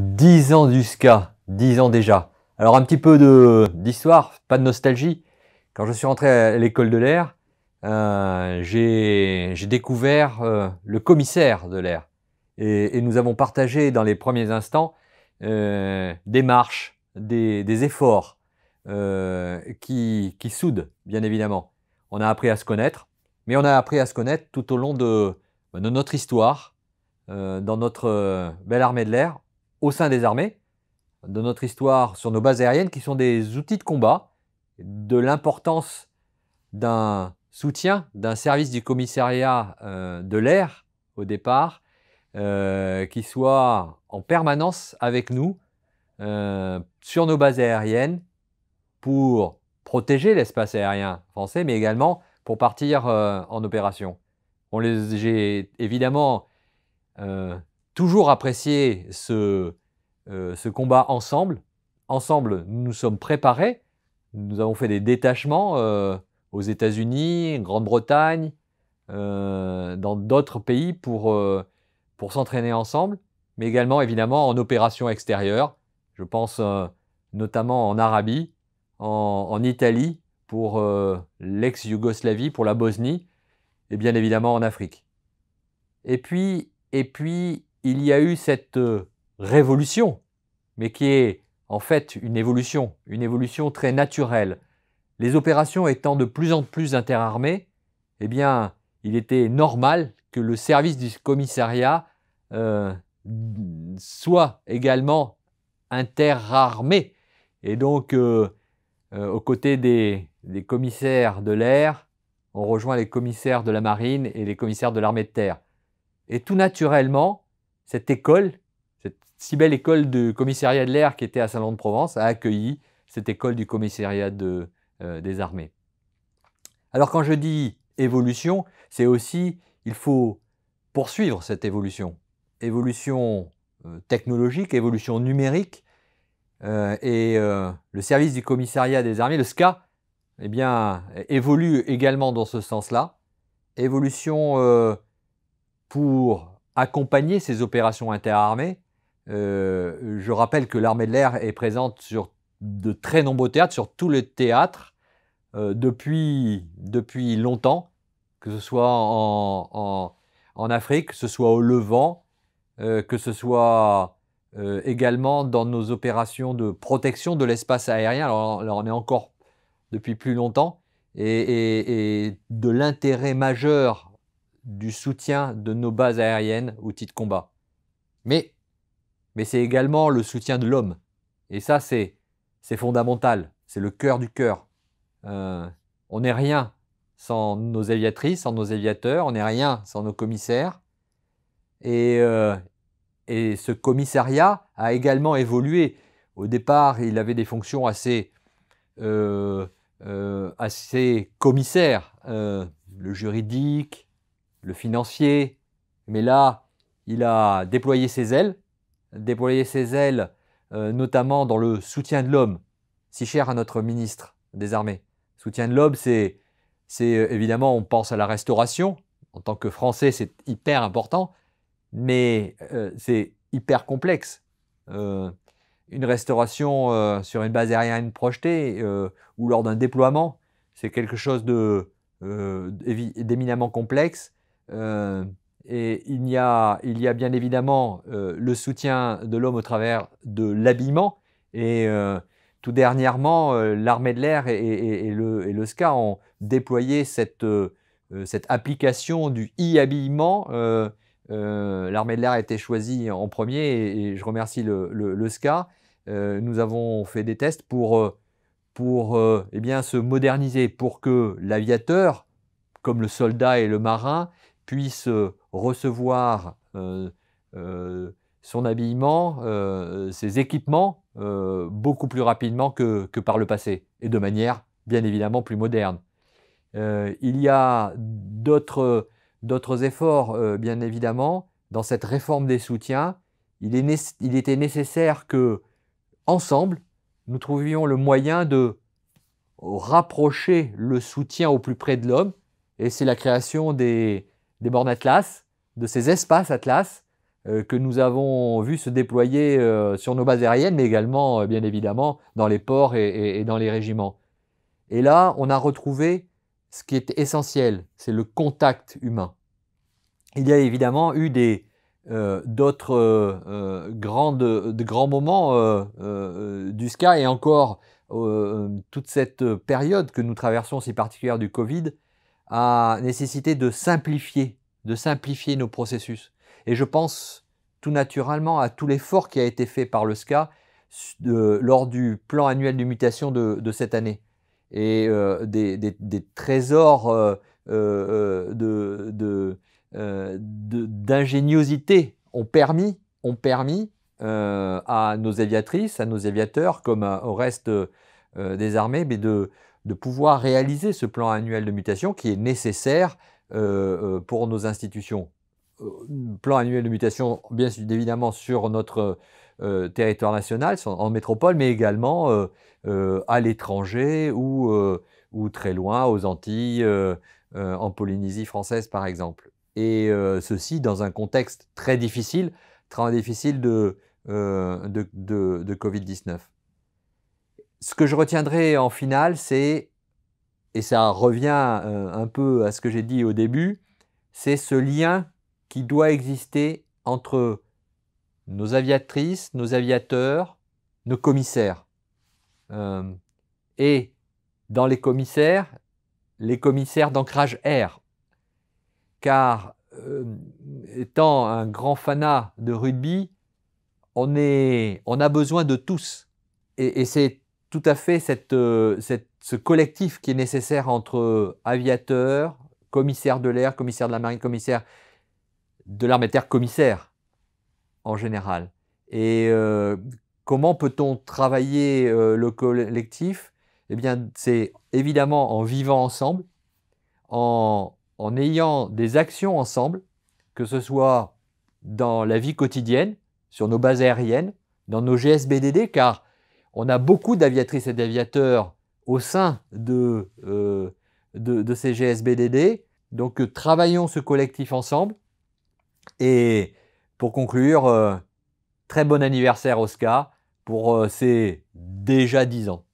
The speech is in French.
Dix ans du ska, 10 ans déjà. Alors un petit peu d'histoire, pas de nostalgie. Quand je suis rentré à l'école de l'air, euh, j'ai découvert euh, le commissaire de l'air. Et, nous avons partagé dans les premiers instants euh, des marches, des, efforts qui, qui, soudent, bien évidemment. On a appris à se connaître, mais on a appris à se connaître tout au long de notre histoire, dans notre belle armée de l'air au sein des armées, de notre histoire sur nos bases aériennes, qui sont des outils de combat, de l'importance d'un soutien, d'un service du commissariat euh, de l'air au départ, euh, qui soit en permanence avec nous euh, sur nos bases aériennes pour protéger l'espace aérien français, mais également pour partir en opération. On les, j'ai évidemment toujours apprécié ce, euh, ce combat ensemble. Ensemble, nous nous sommes préparés. Nous avons fait des détachements euh, aux États-Unis, Grande-Bretagne, euh, dans d'autres pays pour, pour s'entraîner ensemble, mais également évidemment en opérations extérieures. Je pense notamment en Arabie, en, en Italie, pour l'ex-Yougoslavie, pour la Bosnie, et bien évidemment en Afrique. Et puis, et puis il y a eu cette euh, révolution, mais qui est en fait une évolution, une évolution très naturelle. Les opérations étant de plus en plus interarmées, eh bien, il était normal que le service du commissariat euh, soit également interarmé. Et donc, euh, aux côtés des commissaires de l'air, on rejoint les commissaires de la marine et les commissaires de l'armée de terre. Et tout naturellement, cette école, cette si belle école de commissariat de l'air qui était à Saint-Laurent-de-Provence, a accueilli cette école du commissariat euh, des armées. Alors quand je dis évolution, c'est aussi, il faut poursuivre cette évolution. Évolution euh, technologique, évolution numérique, euh, et le service du commissariat des armées, le SCA, eh bien, évolue également dans ce sens-là. Évolution pour accompagner ces opérations interarmées. Euh, je rappelle que l'armée de l'air est présente sur de très nombreux théâtres, sur tous les théâtres, euh, depuis, depuis longtemps, que ce soit en, Afrique, que ce soit au Levant, euh, que ce soit également dans nos opérations de protection de l'espace aérien. Alors là, on est encore depuis plus longtemps. et de l'intérêt majeur du soutien de nos bases aériennes outils de combat. Mais, mais c'est également le soutien de l'homme. Et ça, c'est, fondamental. C'est le cœur du cœur. Euh, on n'est rien sans nos aviatrices, sans nos aviateurs. On n'est rien sans nos commissaires. Et, euh, ce commissariat a également évolué. Au départ, il avait des fonctions assez, euh, assez commissaires, le juridique, le financier, mais là, il a déployé ses ailes, déployé ses ailes euh, notamment dans le soutien de l'homme, si cher à notre ministre des Armées. Soutien de l'homme, c'est euh, évidemment, on pense à la restauration, en tant que Français, c'est hyper important, mais euh, c'est hyper complexe. une restauration sur une base aérienne projetée ou lors d'un déploiement, c'est quelque chose d'éminemment complexe euh, et il y, a, il y a bien évidemment euh, le soutien de l'homme au travers de l'habillement. Et euh, tout dernièrement, l'armée de l'air et, et, le, et, le, SCA ont déployé cette, cette application du e-habillement. l'armée de l'air a été choisie en premier et, je remercie le, le, SCA. nous avons fait des tests pour pour eh bien, se moderniser, pour que l'aviateur, comme le soldat et le marin, puisse euh, recevoir euh, euh, son habillement, ses équipements, beaucoup plus rapidement que, par le passé, et de manière bien évidemment plus moderne. il y a d'autres efforts, bien évidemment, dans cette réforme des soutiens. Il, il, était nécessaire que, ensemble, nous trouvions le moyen de rapprocher le soutien au plus près de l'homme. Et c'est la création des, des bornes Atlas, de ces espaces Atlas euh, que nous avons vu se déployer euh, sur nos bases aériennes, mais également, euh, bien évidemment, dans les ports et, dans les régiments. Et là, on a retrouvé ce qui est essentiel, c'est le contact humain. Il y a évidemment eu des, d'autres de grands moments du SCA et encore toute cette période que nous traversons si particulière du Covid à nécessité de simplifier, de simplifier nos processus. Et je pense tout naturellement à tout l'effort qui a été fait par le SCA lors du plan annuel de mutation de, cette année et euh, des, trésors euh, euh, de, d'ingéniosité ont permis, ont permis à nos aviatrices, à nos aviateurs, comme au reste des armées, mais de, de pouvoir réaliser ce plan annuel de mutation qui est nécessaire euh, euh, pour nos institutions. Euh, plan annuel de mutation, bien évidemment, sur notre territoire national, en métropole, mais également à l'étranger ou, ou, très loin, aux Antilles, en Polynésie française, par exemple. Et ceci dans un contexte très difficile, très difficile de, de Covid-19 ce que je retiendrai en finale, c'est, et ça revient euh, un peu à ce que j'ai dit au début, c'est ce lien qui doit exister entre nos aviatrices, nos aviateurs, nos commissaires. Euh, et dans les commissaires, les commissaires d'ancrage air. Car euh, étant un grand fanat de rugby, on, est, on a besoin de tous. et c'est tout à fait euh, cette, ce collectif qui est nécessaire entre aviateurs, commissaires de l'air, commissaires de la marine, commissaires de l'armée de terre, commissaires en général. Et euh, comment peut-on travailler euh, le collectif Eh bien, c'est évidemment en vivant ensemble, en, en ayant des actions ensemble, que ce soit dans la vie quotidienne, sur nos bases aériennes, dans nos GSBDD, car on a beaucoup d'aviatrices et d'aviateurs au sein de, euh, ces GSBDD. Donc euh, travaillons ce collectif ensemble. Et pour conclure, euh, très bon anniversaire Oscar pour ces ses déjà 10 ans.